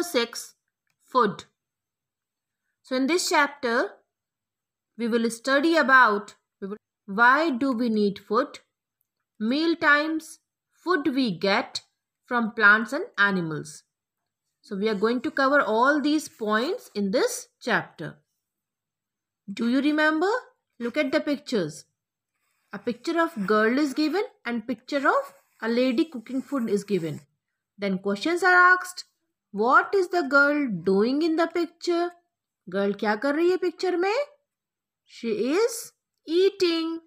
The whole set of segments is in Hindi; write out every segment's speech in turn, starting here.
number 6 Food. So in this chapter we will study about why do we need food, meal times, food we get from plants and animals. So we are going to cover all these points in this chapter. Do you remember? Look at the pictures. A picture of girl is given and picture of a lady cooking food is given. Then questions are asked what is the girl doing in the picture girl क्या कर रही है पिक्चर में she is eating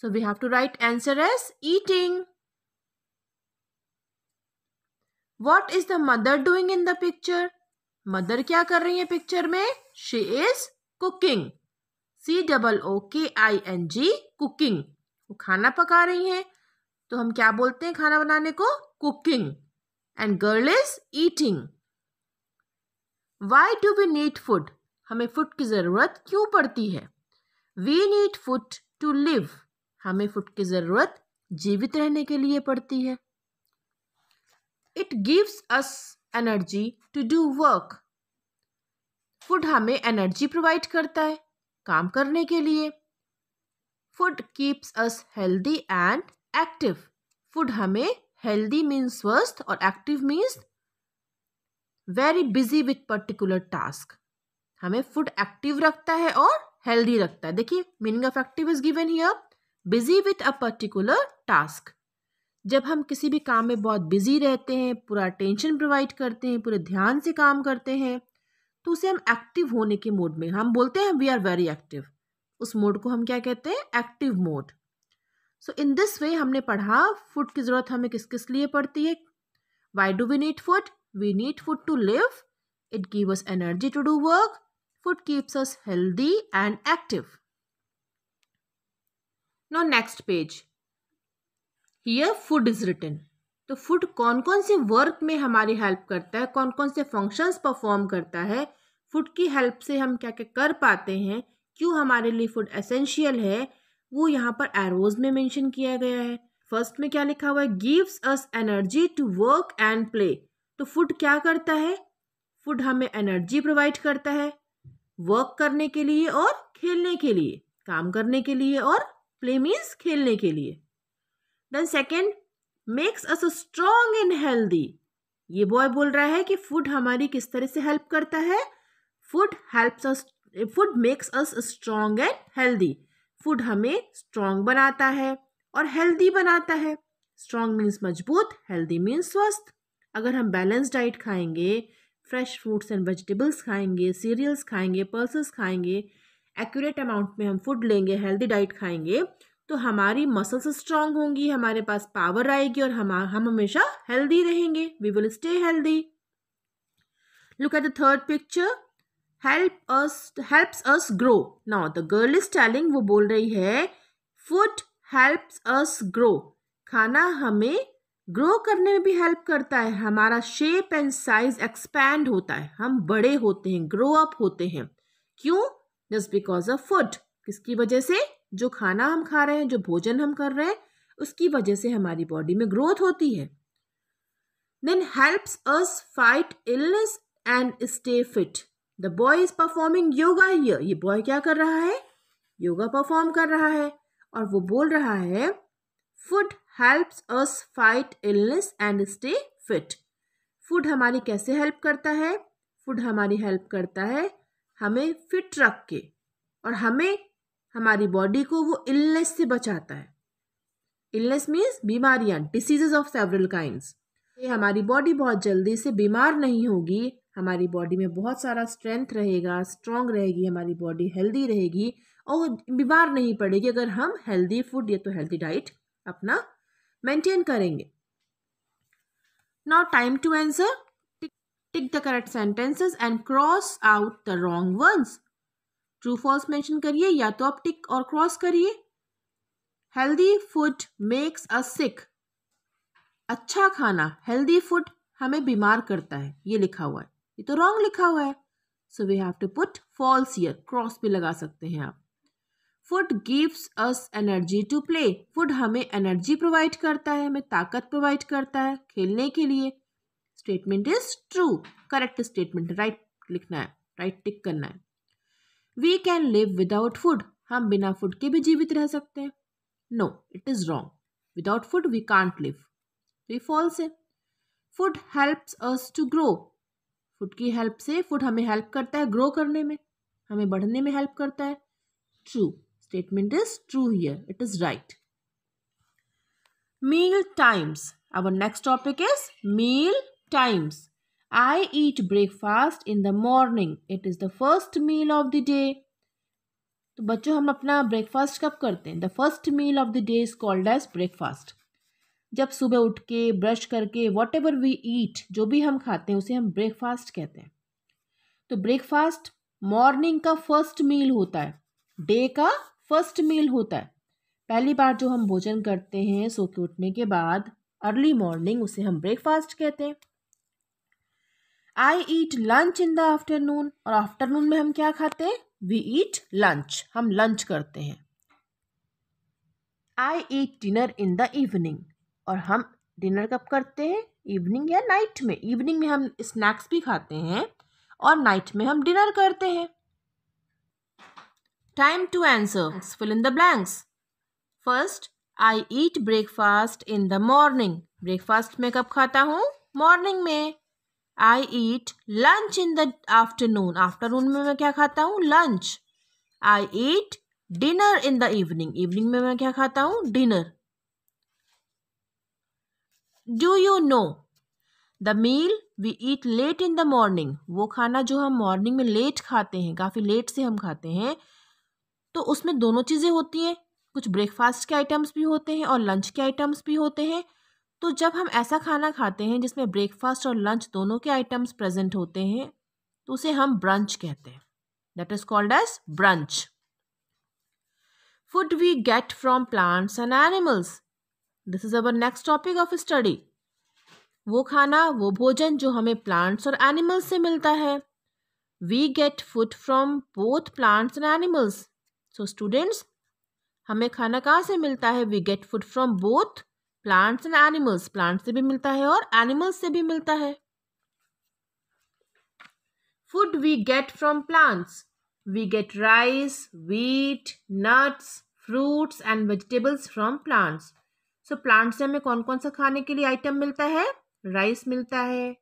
so we have to write answer as eating what is the mother doing in the picture mother क्या कर रही है पिक्चर में she is cooking C double O K I N G cooking वो खाना पका रही है तो हम क्या बोलते हैं खाना बनाने को cooking and girl is eating why do we need food हमें फूड की ज़रूरत क्यों पड़ती है we need food to live हमें फूड की ज़रूरत जीवित रहने के लिए पड़ती है it gives us energy to do work food हमें एनर्जी प्रोवाइड करता है काम करने के लिए food keeps us healthy and active food हमें हेल्दी मीन्स स्वस्थ और active means very busy with particular task हमें फूड एक्टिव रखता है और हेल्दी रखता है देखिए meaning of active is given here busy with a particular task जब हम किसी भी काम में बहुत बिजी रहते हैं पूरा अटेंशन प्रोवाइड करते हैं पूरे ध्यान से काम करते हैं तो उसे हम एक्टिव होने के मोड में हम बोलते हैं वी आर वेरी एक्टिव उस मोड को हम क्या कहते हैं active mode so in this way हमने पढ़ा फूड की ज़रूरत हमें किस किस लिए पड़ती है why do we need food We need food to live. It gives us energy to do work. Food keeps us healthy and active. Now next page. Here food is written. तो फूड कौन कौन से वर्क में हमारी हेल्प करता है कौन कौन से फंक्शंस परफॉर्म करता है फूड की हेल्प से हम क्या क्या कर पाते हैं क्यों हमारे लिए फूड एसेंशियल है वो यहाँ पर एरोज में मेंशन किया गया है फर्स्ट में क्या लिखा हुआ है gives us energy to work and play तो फूड क्या करता है फूड हमें एनर्जी प्रोवाइड करता है वर्क करने के लिए और खेलने के लिए काम करने के लिए और प्ले मीन्स खेलने के लिए then second makes us strong and healthy ये बॉय बोल रहा है कि फूड हमारी किस तरह से हेल्प करता है food helps us food makes us strong and healthy food हमें स्ट्रांग बनाता है और हेल्दी बनाता है स्ट्रांग मीन्स मजबूत हेल्दी मीन्स स्वस्थ अगर हम बैलेंस डाइट खाएंगे फ्रेश फ्रूट्स एंड वेजिटेबल्स खाएंगे सीरियल्स खाएंगे पल्सेस खाएंगे एक्यूरेट अमाउंट में हम फूड लेंगे हेल्दी डाइट खाएंगे तो हमारी मसल्स स्ट्रांग होंगी हमारे पास पावर आएगी और हम हम हमेशा हेल्दी रहेंगे we will stay healthy look at the third picture help us helps us grow now the girl is telling वो बोल रही है फूड हेल्प्स अस ग्रो खाना हमें ग्रो करने में भी हेल्प करता है हमारा शेप एंड साइज एक्सपैंड होता है हम बड़े होते हैं ग्रो अप होते हैं क्यों जस्ट बिकॉज ऑफ फूड किसकी वजह से जो खाना हम खा रहे हैं जो भोजन हम कर रहे हैं उसकी वजह से हमारी बॉडी में ग्रोथ होती है then helps us fight illness and stay fit the boy is performing yoga ये बॉय क्या कर रहा है योगा परफॉर्म कर रहा है और वो बोल रहा है food helps us fight illness and stay fit food हमारी कैसे हेल्प करता है फूड हमारी हेल्प करता है हमें फिट रख के और हमें हमारी बॉडी को वो इलनेस से बचाता है इलनेस मीन्स बीमारियाँ डिसीजेज ऑफ सेवरल काइंड्स ये हमारी बॉडी बहुत जल्दी से बीमार नहीं होगी हमारी बॉडी में बहुत सारा स्ट्रेंथ रहेगा स्ट्रांग रहेगी हमारी बॉडी हेल्दी रहेगी और बीमार नहीं पड़ेगी अगर हम हेल्दी फूड या तो हेल्दी डाइट अपना मेंटेन करेंगे now time to answer tick the correct sentences and cross out the wrong ones true false mention करिए या तो आप टिक और क्रॉस करिए healthy food makes a sick अच्छा खाना हेल्दी फूड हमें बीमार करता है ये लिखा हुआ है ये तो रॉन्ग लिखा हुआ है so we have to put false here cross भी लगा सकते हैं आप food gives us energy to play food हमें एनर्जी प्रोवाइड करता है हमें ताकत प्रोवाइड करता है खेलने के लिए statement is true correct statement right लिखना है राइट right टिक करना है we can live without food हम बिना फूड के भी जीवित रह सकते हैं no it is wrong without food we can't live तो ये फॉल्स है food helps us to grow food की हेल्प से फूड हमें हेल्प करता है ग्रो करने में हमें बढ़ने में हेल्प करता है true Statement is true here. It is right. Meal times. Our next topic is meal times. I eat breakfast in the morning. It is the first meal of the day. तो बच्चों हम अपना ब्रेकफास्ट कब करते हैं the first meal of the day is called as breakfast जब सुबह उठ के ब्रश करके वॉट एवर वी ईट जो भी हम खाते हैं उसे हम ब्रेकफास्ट कहते हैं तो ब्रेकफास्ट मॉर्निंग का फर्स्ट मील होता है डे का फर्स्ट मील होता है पहली बार जो हम भोजन करते हैं सो के उठने के बाद अर्ली मॉर्निंग उसे हम ब्रेकफास्ट कहते हैं I eat lunch in the afternoon और आफ्टरनून में हम क्या खाते हैं वी ईट लंच हम लंच करते हैं I eat dinner in the evening और हम डिनर कब करते हैं इवनिंग या नाइट में इवनिंग में हम स्नैक्स भी खाते हैं और नाइट में हम डिनर करते हैं Time to answer. Fill in the blanks. First, I eat breakfast in the morning. Breakfast mein kab khata hu Morning mein I eat lunch in the afternoon. Afternoon mein main kya khata hu Lunch. I eat dinner in the evening. Evening mein main kya khata hu Dinner. Do you know? The meal we eat late in the morning. वो खाना जो हम morning में late खाते हैं काफ़ी late से हम खाते हैं तो उसमें दोनों चीज़ें होती हैं कुछ ब्रेकफास्ट के आइटम्स भी होते हैं और लंच के आइटम्स भी होते हैं तो जब हम ऐसा खाना खाते हैं जिसमें ब्रेकफास्ट और लंच दोनों के आइटम्स प्रेजेंट होते हैं तो उसे हम ब्रंच कहते हैं that is called as brunch food we get from plants and animals this is our next topic of study वो खाना वो भोजन जो हमें प्लांट्स और एनिमल्स से मिलता है we get food from both plants and animals so so, students हमें खाना कहाँ से मिलता है we get food from both plants and animals plants से भी मिलता है और एनिमल्स से भी मिलता है food we get from plants we get rice wheat nuts fruits and vegetables from plants so plants से हमें कौन कौन सा खाने के लिए आइटम मिलता है राइस मिलता है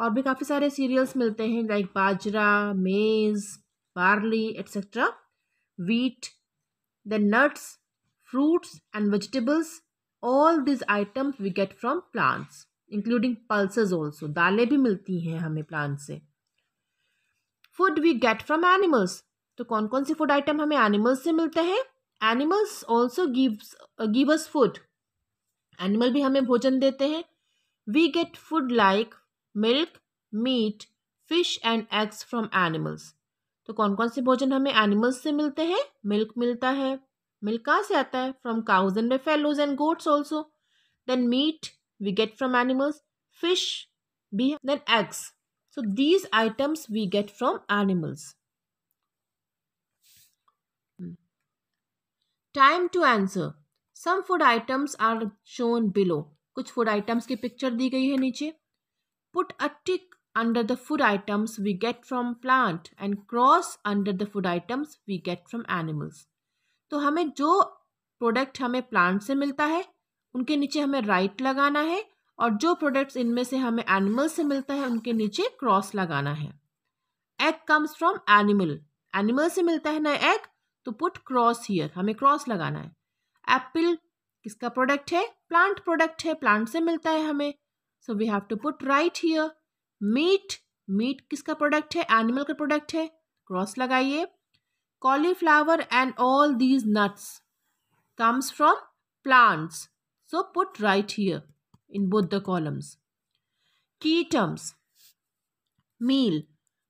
और भी काफ़ी सारे सीरियल्स मिलते हैं like bajra maize barley etcetera wheat, then nuts, fruits and vegetables. All these items we get from plants, including pulses also. दालें भी मिलती हैं हमें प्लांट से food we get from animals तो कौन कौन से फूड आइटम हमें एनिमल्स से मिलते हैं animals also gives give us food animal भी हमें भोजन देते हैं we get food like milk meat fish and eggs from animals तो कौन कौन से भोजन हमें एनिमल्स से मिलते हैं मिल्क मिलता है मिल्क कहाँ से आता है from cows and buffaloes and goats also then meat we get from animals fish be then eggs so these items we get from animals time to answer some food items are shown below कुछ फूड आइटम्स की पिक्चर दी गई है नीचे put a tick under the food items we get from plant and cross under the food items we get from animals तो हमें जो प्रोडक्ट हमें प्लांट से मिलता है उनके नीचे हमें राइट right लगाना है और जो प्रोडक्ट्स इनमें से हमें एनिमल से मिलता है उनके नीचे क्रॉस लगाना है egg comes from animal animal से मिलता है ना एग तो पुट क्रॉस हियर हमें क्रॉस लगाना है एप्पल किसका प्रोडक्ट है प्लांट प्रोडक्ट है प्लांट से मिलता है हमें so we have to put right here meat meat किसका प्रोडक्ट है एनिमल का प्रोडक्ट है क्रॉस लगाइए cauliflower and all these nuts comes from plants so put right here in both the columns key terms meal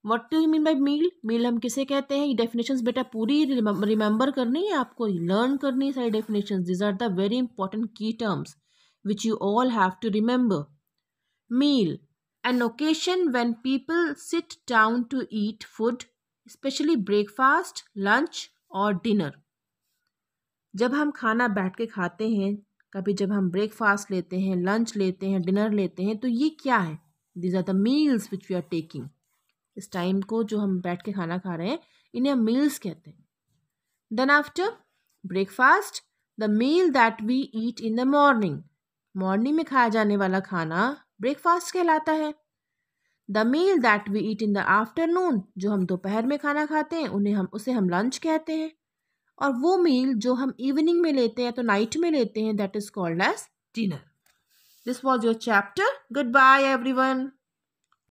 what to mean by meal meal हम किसे कहते हैं ये डेफिनेशन बेटा पूरी रिमेंबर करनी है आपको लर्न करनी है सारी definition these are the very important key terms which you all have to remember meal an occasion when people sit down to eat food especially breakfast lunch और dinner जब हम खाना बैठ के खाते हैं कभी जब हम ब्रेकफास्ट लेते हैं लंच लेते हैं डिनर लेते हैं तो ये क्या है these are the meals which we are taking इस टाइम को जो हम बैठ के खाना खा रहे हैं इन्हें हम मील्स कहते हैं then after breakfast the meal that we eat in the morning morning में खाया जाने वाला खाना ब्रेकफास्ट कहलाता है the meal that we eat in the afternoon जो हम दोपहर में खाना खाते हैं उन्हें हम उसे हम लंच कहते हैं और वो मील जो हम इवनिंग में लेते हैं तो नाइट में लेते हैं that is called as dinner this was your chapter good bye every one